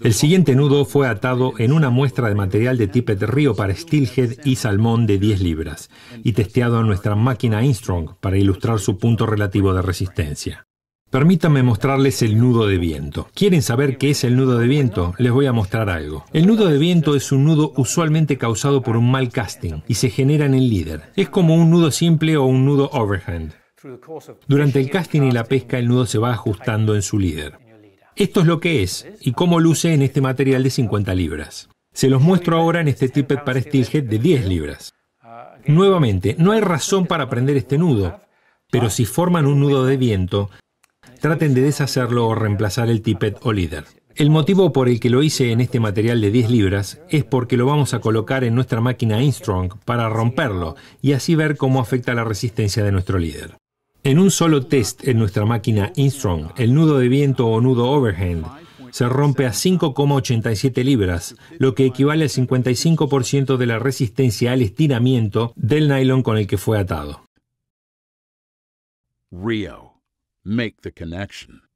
El siguiente nudo fue atado en una muestra de material de tippet río para steelhead y salmón de 10 libras y testeado en nuestra máquina Instrong para ilustrar su punto relativo de resistencia. Permítanme mostrarles el nudo de viento. ¿Quieren saber qué es el nudo de viento? Les voy a mostrar algo. El nudo de viento es un nudo usualmente causado por un mal casting y se genera en el líder. Es como un nudo simple o un nudo overhand. Durante el casting y la pesca el nudo se va ajustando en su líder. Esto es lo que es y cómo luce en este material de 50 libras. Se los muestro ahora en este tippet para steelhead de 10 libras. Nuevamente, no hay razón para prender este nudo, pero si forman un nudo de viento, traten de deshacerlo o reemplazar el tippet o líder. El motivo por el que lo hice en este material de 10 libras es porque lo vamos a colocar en nuestra máquina Instrong para romperlo y así ver cómo afecta la resistencia de nuestro líder. En un solo test en nuestra máquina Instrong, el nudo de viento o nudo overhand se rompe a 5,87 libras, lo que equivale al 55% de la resistencia al estiramiento del nylon con el que fue atado. Rio, make the connection.